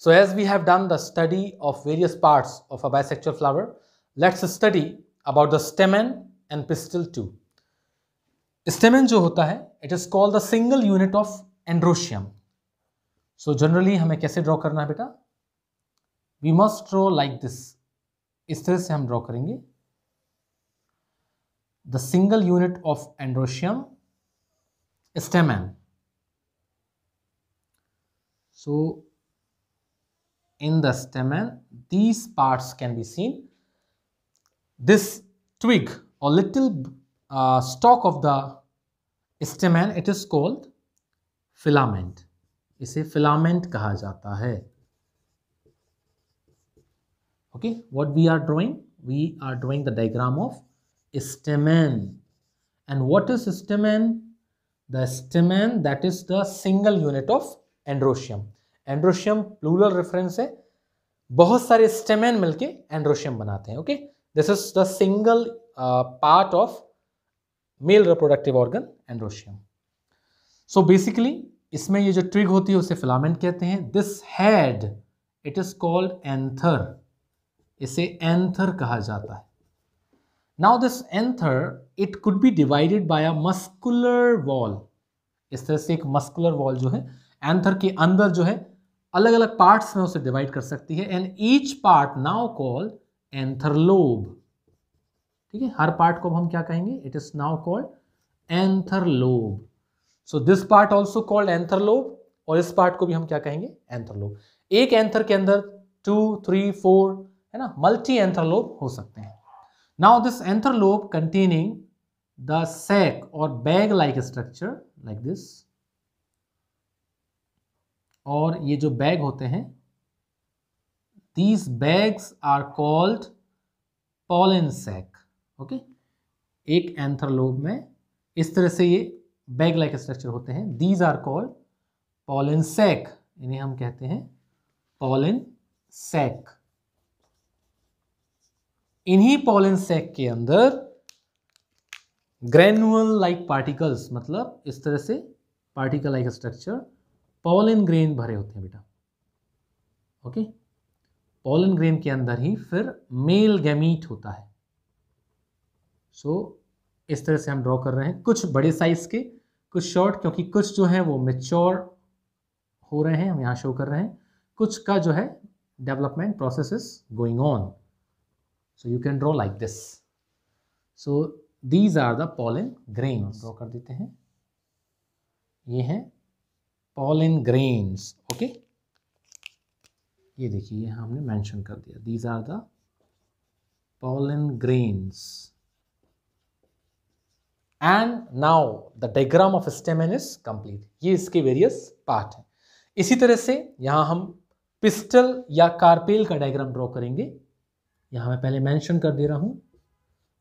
So as we have done the study of various parts of a bisexual flower, let's study about the stamen and pistil too. Stamen jo hota hai it is called the single unit of androecium. So generally hame kaise draw karna hai beta We must draw like this. is tarah se hum draw karenge The single unit of androecium stamen. So in the stamen, these parts can be seen. This twig or little uh, stalk of the stamen, it is called filament. इसे filament कहा जाता है. Okay, what we are drawing? We are drawing the diagram of stamen. And what is stamen? The stamen that is the single unit of androecium. Androecium plural reference है बहुत सारे stamen मिलके androecium बनाते हैं okay this is the single part of male reproductive organ androecium so basically इसमें ये जो ट्रिग होती है उसे फिलामेंट कहते हैं this head it is called anther इसे एंथर कहा जाता है now this anther it could be divided by a muscular wall इस तरह से एक मस्कुलर वॉल जो है एंथर के अंदर जो है अलग अलग पार्ट्स में उसे डिवाइड कर सकती है and each part now called anther lobe ठीक है हर पार्ट को हम क्या कहेंगे it is now called anther lobe so this part also called anther lobe और इस पार्ट को भी हम क्या कहेंगे एंथरलोब एक एंथर के अंदर टू थ्री फोर है ना मल्टी एंथरलोब हो सकते हैं now this anther lobe containing the sac और bag like structure like this और ये जो बैग होते हैं these bags are called pollen sac okay एक एंथरलोब में इस तरह से ये बैग लाइक स्ट्रक्चर होते हैं these are called pollen sac इन्हें हम कहते हैं पॉलन सैक इन्हीं पॉलन सैक के अंदर ग्रेनुअल लाइक पार्टिकल्स मतलब इस तरह से particle like structure pollen grain भरे होते हैं बेटा ओके पॉलन ग्रेन के अंदर ही फिर मेल गैमीट होता है सो so, इस तरह से हम ड्रॉ कर रहे हैं कुछ बड़े साइज के कुछ शॉर्ट क्योंकि कुछ जो है वो मेच्योर हो रहे हैं हम यहाँ शो कर रहे हैं कुछ का जो है development process is going on so you can draw like this so these are the pollen grain draw कर देते हैं ये हैं पॉलिन grains ओके ये देखिए ये हमने मेंशन कर दिया these are the pollen grains and now the diagram of stamen is complete ये इसके वेरियस पार्ट हैं इसी तरह से यहाँ हम पिस्टल या कार्पेल का डायग्राम ड्रॉ करेंगे यहाँ मैं पहले मेंशन कर दे रहा हूँ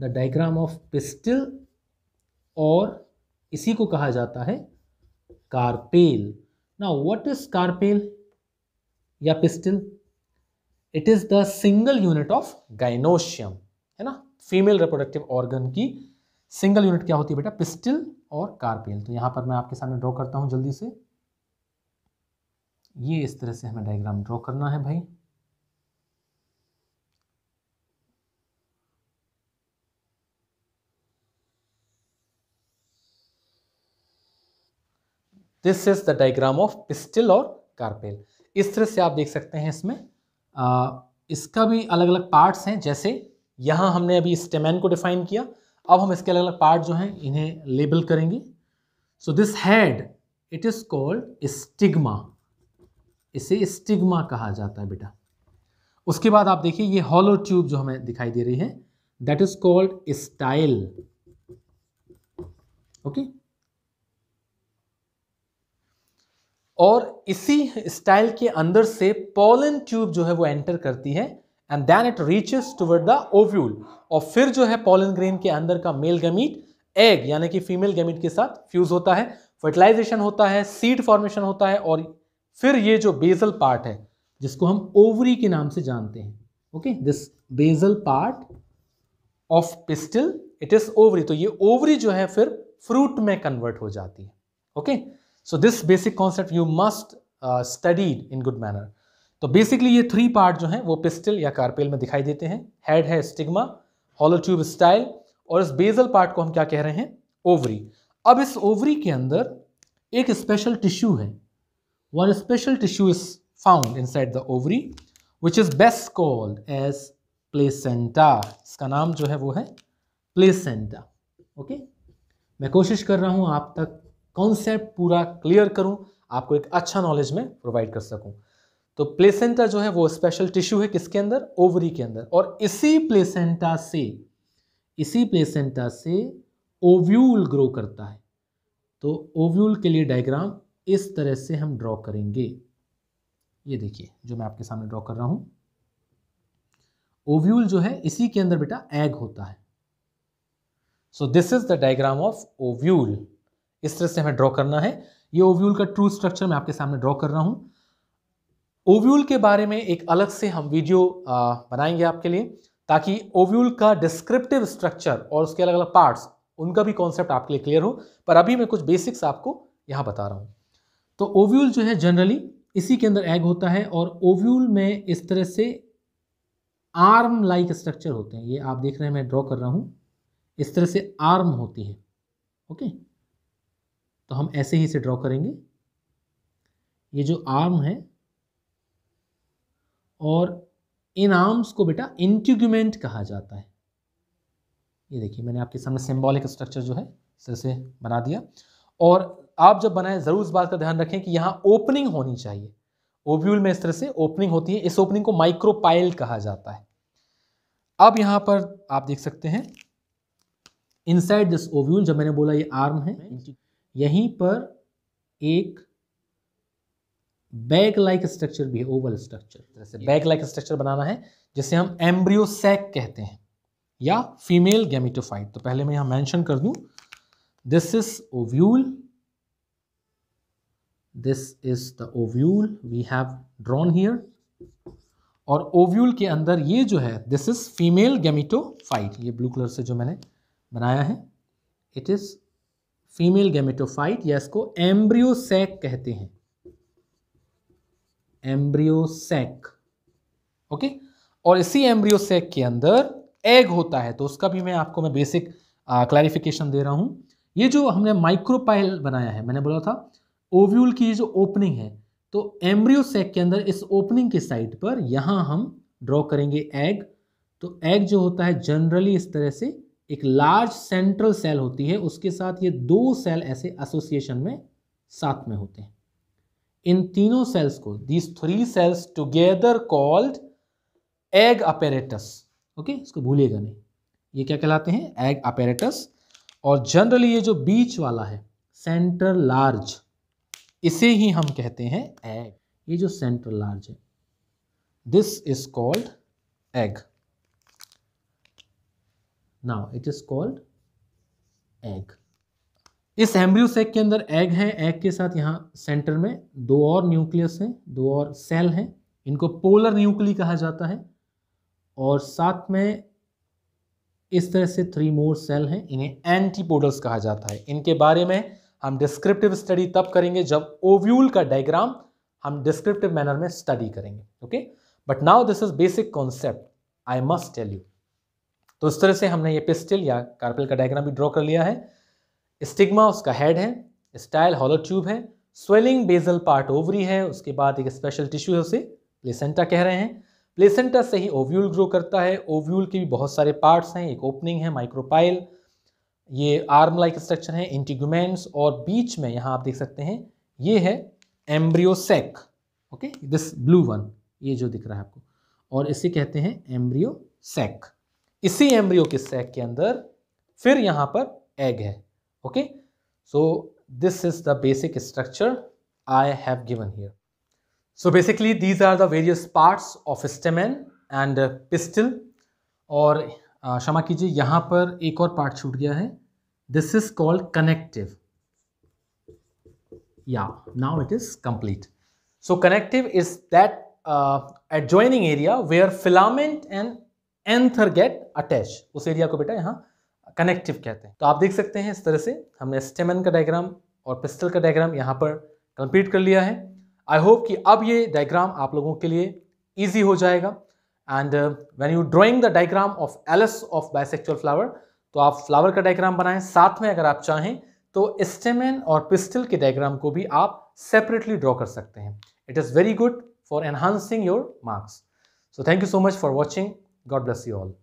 द डायग्राम ऑफ पिस्टल और इसी को कहा जाता है carpel now what is scarpel या pistil it is the single unit of gynoecium है ना फीमेल रिप्रोडक्टिव ऑर्गन की सिंगल यूनिट क्या होती है बेटा पिस्टिल और कार्पेल तो यहां पर मैं आपके सामने ड्रॉ करता हूं जल्दी से ये इस तरह से हमें डायग्राम ड्रॉ करना है भाई this is the diagram of pistil और कार्पेल इस तरह से आप देख सकते हैं इसमें आ, इसका भी अलग अलग पार्ट्स हैं जैसे यहाँ हमने अभी स्टेमैन को डिफाइन किया अब हम इसके अलग अलग पार्ट जो हैं इन्हें लेबल करेंगे so this head it is called stigma इसे स्टिग्मा कहा जाता है बेटा उसके बाद आप देखिए ये हॉलो ट्यूब जो हमें दिखाई दे रही है that is called style okay और इसी स्टाइल के अंदर से पोलन ट्यूब जो है वो एंटर करती है and then it reaches toward the ovule और फिर जो है पोलन ग्रेन के अंदर का मेल गमीट एग यानी कि फीमेल गमीट के साथ फ्यूज होता है फर्टिलाइजेशन होता है सीड फॉर्मेशन होता है और फिर ये जो बेजल पार्ट है जिसको हम ओवरी के नाम से जानते हैं okay this basal part of pistil it is ovary तो ये ओवरी जो है फिर फ्रूट में कन्वर्ट हो जाती है okay okay? So this basic concept you must studied in good manner तो बेसिकली ये थ्री पार्ट जो हैं वो पिस्टल या कार्पेल में दिखाई देते हैं हेड है स्टिग्मा हॉलो ट्यूब स्टाइल और इस बेजल पार्ट को हम क्या कह रहे हैं ओवरी अब इस ओवरी के अंदर एक स्पेशल टिश्यू है one special tissue is found inside the ovary which is best called as placenta इसका नाम जो है वो है प्लेसेंटा ओके मैं कोशिश कर रहा हूं आप तक कॉन्सेप्ट पूरा क्लियर करूं आपको एक अच्छा नॉलेज में प्रोवाइड कर सकूं तो प्लेसेंटा जो है वो स्पेशल टिश्यू है किसके अंदर ओवरी के अंदर और इसी प्लेसेंटा से इसी प्लेसेंटा से ओव्यूल ग्रो करता है तो ओव्यूल के लिए डायग्राम इस तरह से हम ड्रॉ करेंगे ये देखिए जो मैं आपके सामने ड्रॉ कर रहा हूं ओव्यूल जो है इसी के अंदर बेटा एग होता है so this is the diagram of ovule इस तरह से हमें ड्रॉ करना है ये ओव्यूल का ट्रू स्ट्रक्चर मैं आपके सामने ड्रॉ कर रहा हूँ ओव्यूल के बारे में एक अलग से हम वीडियो बनाएंगे आपके लिए ताकि ओव्यूल का डिस्क्रिप्टिव स्ट्रक्चर और उसके अलग अलग पार्ट्स उनका भी कॉन्सेप्ट आपके लिए क्लियर हो पर अभी मैं कुछ बेसिक्स आपको यहाँ बता रहा हूँ तो ओव्यूल जो है जनरली इसी के अंदर एग होता है और ओव्यूल में इस तरह से आर्म लाइक स्ट्रक्चर होते हैं ये आप देख रहे हैं मैं ड्रॉ कर रहा हूँ इस तरह से आर्म होती है ओके okay? तो हम ऐसे ही से ड्रॉ करेंगे ये जो आर्म है और इन आर्म्स को बेटा इंट्यूगमेंट कहा जाता है ये देखिए मैंने आपके सामने सिम्बॉलिक स्ट्रक्चर जो है से बना दिया और आप जब बनाए ज़रूर इस बात का ध्यान रखें कि यहाँ ओपनिंग होनी चाहिए ओव्यूल में इस तरह से ओपनिंग होती है इस ओपनिंग को माइक्रोपाइल कहा जाता है अब यहां पर आप देख सकते हैं इनसाइड दिस ओव्यूल जब मैंने बोला ये आर्म है यहीं पर एक बैग लाइक स्ट्रक्चर भी है ओवल स्ट्रक्चर जैसे बैग लाइक स्ट्रक्चर बनाना है जिसे हम एम्ब्रियोसैक कहते हैं या फीमेल गैमिटोफाइट तो पहले मैं यहां मेंशन कर दूं this is ovule this is the ovule we have drawn here और ओव्यूल के अंदर ये जो है दिस इज फीमेल गैमिटोफाइट ये ब्लू कलर से जो मैंने बनाया है इट इज फीमेल गैमेटोफाइट या इसको एम्ब्रियोसैक कहते हैं एम्ब्रियोसैक ओके और इसी एम्ब्रियोसैक के अंदर एग होता है तो उसका भी मैं आपको मैं बेसिक क्लैरिफिकेशन दे रहा हूं ये जो हमने माइक्रोपाइल बनाया है मैंने बोला था ओव्यूल की जो ओपनिंग है तो एम्ब्रियोसैक के अंदर इस ओपनिंग के साइड पर यहां हम ड्रॉ करेंगे एग तो एग जो होता है जनरली इस तरह से एक लार्ज सेंट्रल सेल होती है उसके साथ ये दो सेल ऐसे एसोसिएशन में साथ में होते हैं इन तीनों सेल्स को these three cells together called egg apparatus okay इसको भूलिएगा नहीं ये क्या कहलाते हैं एग अपेरेटस और जनरली ये जो बीच वाला है सेंट्रल लार्ज इसे ही हम कहते हैं एग ये जो सेंट्रल लार्ज है this is called egg now it is called egg इस एम्ब्रियो सेक के अंदर एग है एग के साथ यहाँ सेंटर में दो और न्यूक्लियस हैं दो और सेल हैं इनको पोलर न्यूक्ली कहा जाता है और साथ में इस तरह से थ्री मोर सेल हैं इन्हें एंटीपोडल्स कहा जाता है इनके बारे में हम डिस्क्रिप्टिव स्टडी तब करेंगे जब ओव्यूल का डायग्राम हम डिस्क्रिप्टिव मैनर में स्टडी करेंगे okay but now this is basic concept I must tell you तो इस तरह से हमने ये पिस्टिल या कार्पेल का डायग्राम भी ड्रॉ कर लिया है स्टिग्मा उसका हेड है स्टाइल हॉलो ट्यूब है स्वेलिंग बेजल पार्ट ओवरी है उसके बाद एक स्पेशल टिश्यू है उसे प्लेसेंटा कह रहे हैं प्लेसेंटा से ही ओव्यूल ग्रो करता है ओव्यूल के भी बहुत सारे पार्ट्स हैं एक ओपनिंग है माइक्रोपाइल ये आर्म लाइक स्ट्रक्चर है इंटीग्यूमेंट्स और बीच में यहाँ आप देख सकते हैं ये है embryo sac okay this blue one ये जो दिख रहा है आपको और इसे कहते हैं एम्ब्रियोसेक इसी एम्ब्रियो के सैक के अंदर फिर यहां पर एग है okay so this is the basic structure I have given here so basically these are the various parts of stamen and pistil और क्षमा कीजिए यहां पर एक और पार्ट छूट गया है दिस इज कॉल्ड कनेक्टिव या now it is complete so connective is that uh, area area where filament and anther get attach उस एरिया को बेटा यहाँ कनेक्टिव कहते हैं तो आप देख सकते हैं इस तरह से हमने स्टेमन का डायग्राम और पिस्टल का डायग्राम यहाँ पर कंप्लीट कर लिया है आई होप कि अब ये डायग्राम आप लोगों के लिए ईजी हो जाएगा and when you drawing the diagram of LS of bisexual flower तो आप फ्लावर का डायग्राम बनाएं साथ में अगर आप चाहें तो स्टेमन और पिस्टल के डायग्राम को भी आप सेपरेटली ड्रॉ कर सकते हैं it is very good for enhancing your marks so thank you so much for watching God bless you all.